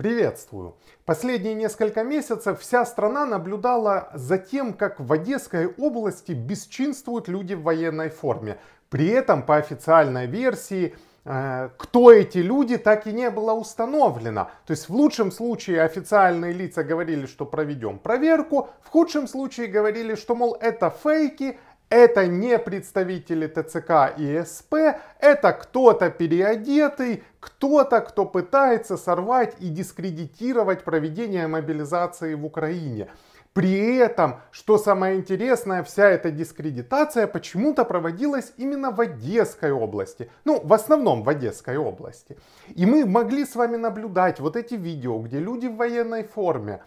Приветствую! Последние несколько месяцев вся страна наблюдала за тем, как в Одесской области бесчинствуют люди в военной форме. При этом, по официальной версии, э, кто эти люди, так и не было установлено. То есть в лучшем случае официальные лица говорили, что проведем проверку, в худшем случае говорили, что, мол, это фейки, это не представители ТЦК и СП, это кто-то переодетый, кто-то, кто пытается сорвать и дискредитировать проведение мобилизации в Украине. При этом, что самое интересное, вся эта дискредитация почему-то проводилась именно в Одесской области. Ну, в основном в Одесской области. И мы могли с вами наблюдать вот эти видео, где люди в военной форме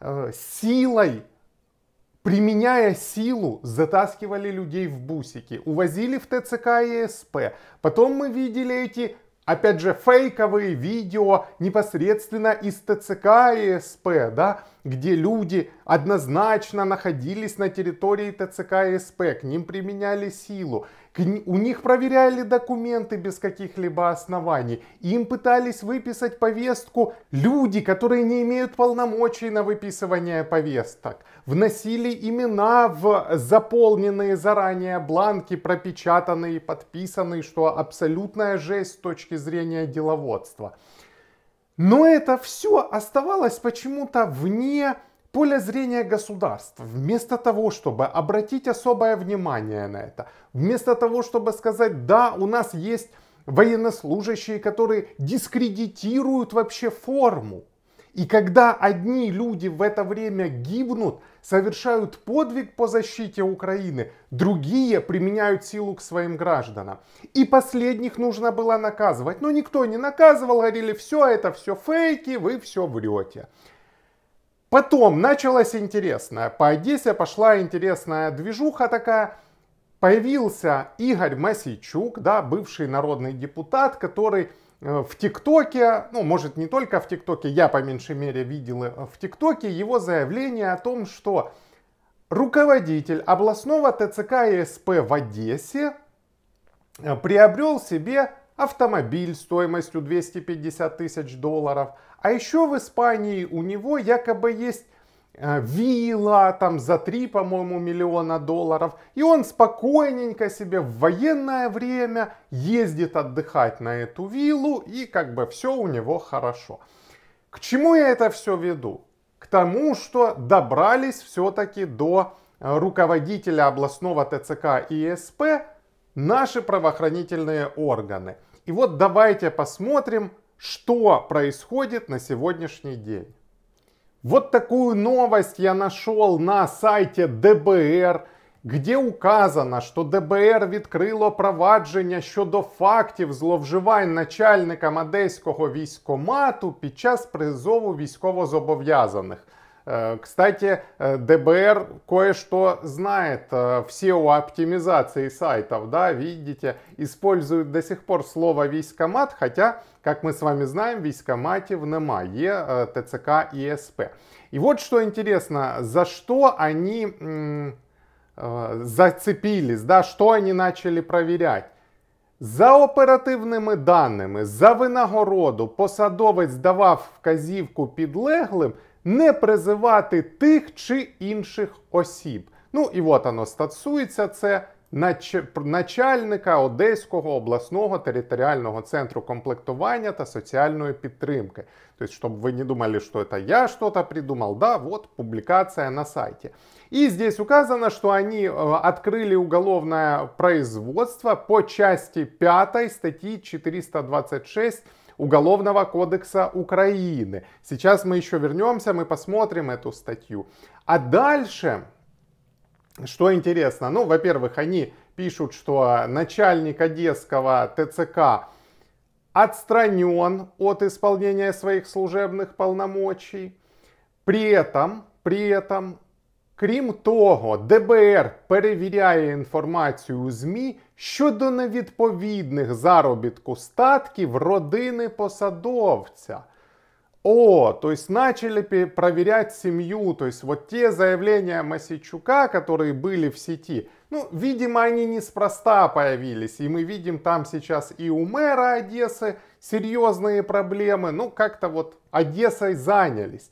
э, силой применяя силу, затаскивали людей в бусики, увозили в ТЦК и СП. Потом мы видели эти, опять же, фейковые видео непосредственно из ТЦК и СП, да, где люди однозначно находились на территории ТЦК и СП, к ним применяли силу у них проверяли документы без каких-либо оснований. Им пытались выписать повестку люди, которые не имеют полномочий на выписывание повесток. Вносили имена в заполненные заранее бланки, пропечатанные и подписанные, что абсолютная жесть с точки зрения деловодства. Но это все оставалось почему-то вне поле зрения государств, вместо того, чтобы обратить особое внимание на это, вместо того, чтобы сказать, да, у нас есть военнослужащие, которые дискредитируют вообще форму. И когда одни люди в это время гибнут, совершают подвиг по защите Украины, другие применяют силу к своим гражданам. И последних нужно было наказывать. Но никто не наказывал, говорили, все это все фейки, вы все врете. Потом началась интересная. По Одессе пошла интересная движуха такая. Появился Игорь Масичук, да, бывший народный депутат, который э, в ТикТоке, ну, может, не только в ТикТоке, я, по меньшей мере, видел э, в ТикТоке его заявление о том, что руководитель областного ТЦК и СП в Одессе э, приобрел себе автомобиль стоимостью 250 тысяч долларов – а еще в Испании у него якобы есть э, вилла там за 3, по-моему, миллиона долларов. И он спокойненько себе в военное время ездит отдыхать на эту виллу, и как бы все у него хорошо. К чему я это все веду? К тому, что добрались все-таки до э, руководителя областного ТЦК ИСП наши правоохранительные органы. И вот давайте посмотрим, что происходит на сегодняшний день. Вот такую новость я нашел на сайте ДБР, где указано, що ДБР відкрило провадження щодо фактів зловживань начальником одеського військомату під час призову військовозобов'язаних. Э, кстати, э, ДБР кое-что знает э, в SEO-оптимизации сайтов, да, видите, используют до сих пор слово «військомат», хотя, как мы с вами знаем, в військоматів немає, ТЦК и СП. И вот что интересно, за что они зацепились, да, что они начали проверять. За оперативними даними, за винагороду посадовець давав вказівку підлеглим – не призивати тих чи інших осіб. Ну і от воно стосується це начальника Одеського обласного територіального центру комплектування та соціальної підтримки. Тобто, щоб ви не думали, що это я щось придумав. придумал, да, вот публикация на сайте. І здесь указано, що вони відкрили е, уголовне производство по части 5 статті 426 Уголовного кодекса Украины. Сейчас мы еще вернемся, мы посмотрим эту статью. А дальше, что интересно, ну, во-первых, они пишут, что начальник Одесского ТЦК отстранен от исполнения своих служебных полномочий. При этом, при этом Крім того, ДБР перевіряє інформацію у ЗМІ щодо невідповідних заробітку статків родини посадовця. О, то есть начали проверять семью, то есть вот те заявления Масичука, которые были в сети, ну, видимо, они неспроста появились, и мы видим там сейчас и у мэра Одессы серьезные проблемы, ну, как-то вот Одессой занялись.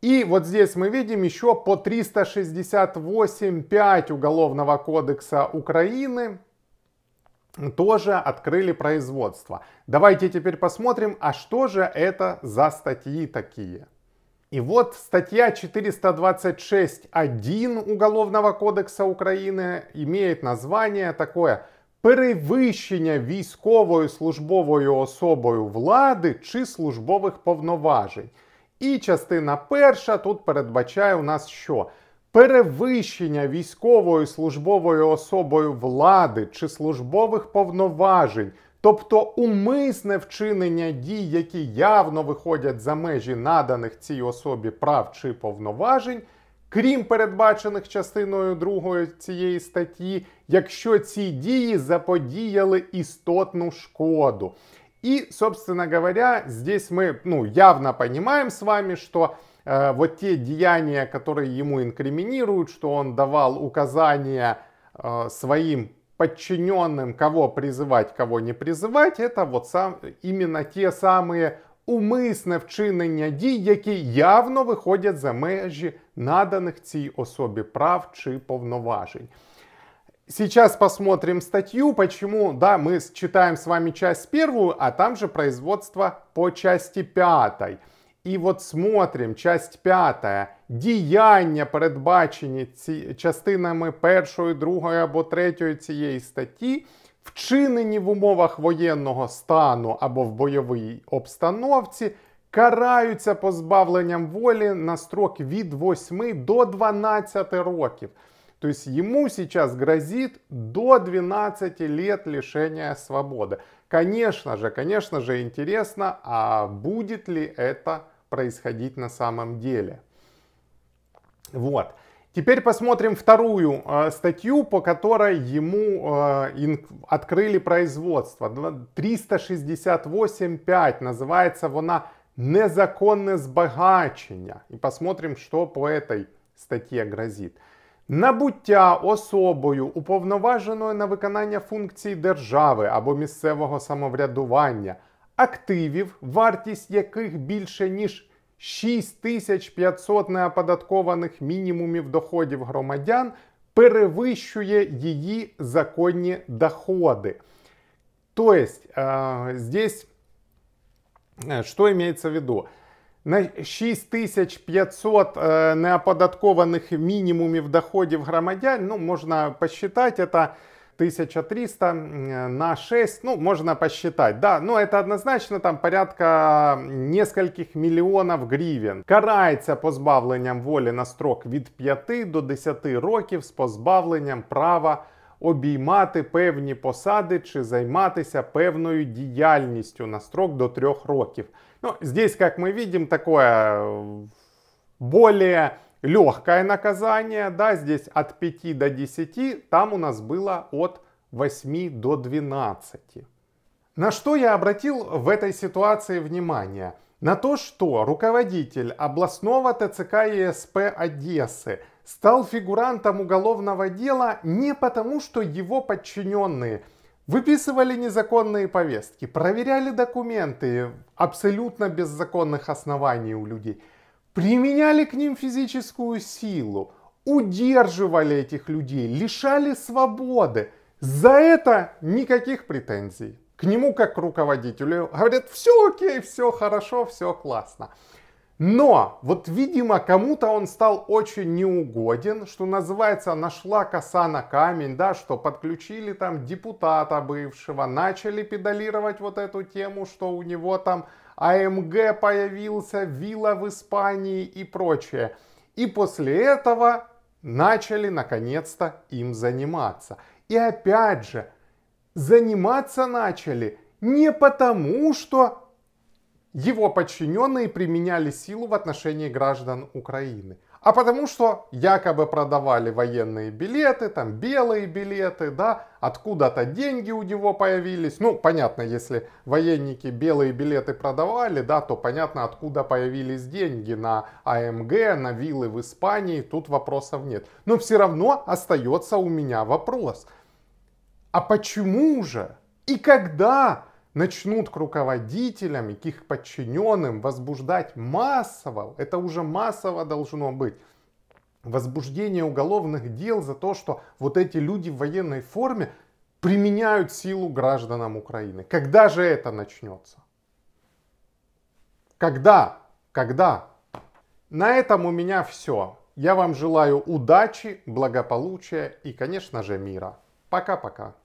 И вот здесь мы видим еще по 368.5 Уголовного кодекса Украины тоже открыли производство. Давайте теперь посмотрим, а что же это за статьи такие. И вот статья 426.1 Уголовного кодекса Украины имеет название такое перевищення військовою службовою особою влади чи службових повноважень. І частина перша тут передбачає у нас що? Перевищення військовою службовою особою влади чи службових повноважень, тобто умисне вчинення дій, які явно виходять за межі наданих цій особі прав чи повноважень, крім передбачених частиною другої цієї статті, якщо ці дії заподіяли істотну шкоду. И, собственно говоря, здесь мы ну, явно понимаем с вами, что э, вот те деяния, которые ему инкриминируют, что он давал указания э, своим подчиненным, кого призывать, кого не призывать, это вот сам, именно те самые умисне вчинення дій, які явно виходять за межі наданих цій особі прав чи повноважень. Сейчас посмотрим статью, почему, да, мы читаем с вами часть первую, а там же производство по части пятой. І от смотрим, часть п'ята. Діяння, передбачені ці частинами першої, другої або третьої цієї статті, вчинені в умовах воєнного стану або в бойовій обстановці, караються позбавленням волі на строк від 8 до 12 років. То есть ему сейчас грозит до 12 лет лишения свободы. Конечно же, конечно же интересно, а будет ли это происходить на самом деле. Вот. Теперь посмотрим вторую э, статью, по которой ему э, ин, открыли производство. 368.5 называется вона незаконное збагачення». И посмотрим, что по этой статье грозит. Набуття особою уповноваженою на виконання функцій держави або місцевого самоврядування, активів, вартість яких більше ніж 6500 неоподаткованих мінімумів доходів громадян, перевищує її законні доходи. Тобто, е, здесь, е, що имеется в виду? на 6500 э, неоподаткованих мінімумів доходів громадян. Ну, можно посчитать это 1300 на 6, ну, можно посчитать, да, но это однозначно там порядка нескольких миллионов гривен карается позбавленням воли на строк от 5 до 10 років с позбавленням права обіймати певні посади чи займатися певною діяльністю на строк до трьох років. Ну, здесь, как мы видим, такое э, более легкое наказание, да, здесь от 5 до 10, там у нас было от 8 до 12. На что я обратил в этой ситуации внимание? На то, что руководитель областного ТЦК ЕСП Одессы – стал фигурантом уголовного дела не потому, что его подчиненные выписывали незаконные повестки, проверяли документы абсолютно без законных оснований у людей, применяли к ним физическую силу, удерживали этих людей, лишали свободы. За это никаких претензий. К нему как к руководителю говорят, все окей, все хорошо, все классно. Но вот, видимо, кому-то он стал очень неугоден, что называется, нашла коса на камень, да, что подключили там депутата бывшего, начали педалировать вот эту тему, что у него там АМГ появился, вилла в Испании и прочее. И после этого начали наконец-то им заниматься. И опять же, заниматься начали не потому, что его подчиненные применяли силу в отношении граждан Украины. А потому что якобы продавали военные билеты, там белые билеты, да, откуда-то деньги у него появились. Ну, понятно, если военники белые билеты продавали, да, то понятно, откуда появились деньги на АМГ, на виллы в Испании, тут вопросов нет. Но все равно остается у меня вопрос. А почему же и когда начнут к руководителям и к их подчиненным возбуждать массово, это уже массово должно быть, возбуждение уголовных дел за то, что вот эти люди в военной форме применяют силу гражданам Украины. Когда же это начнется? Когда? Когда? На этом у меня все. Я вам желаю удачи, благополучия и, конечно же, мира. Пока-пока.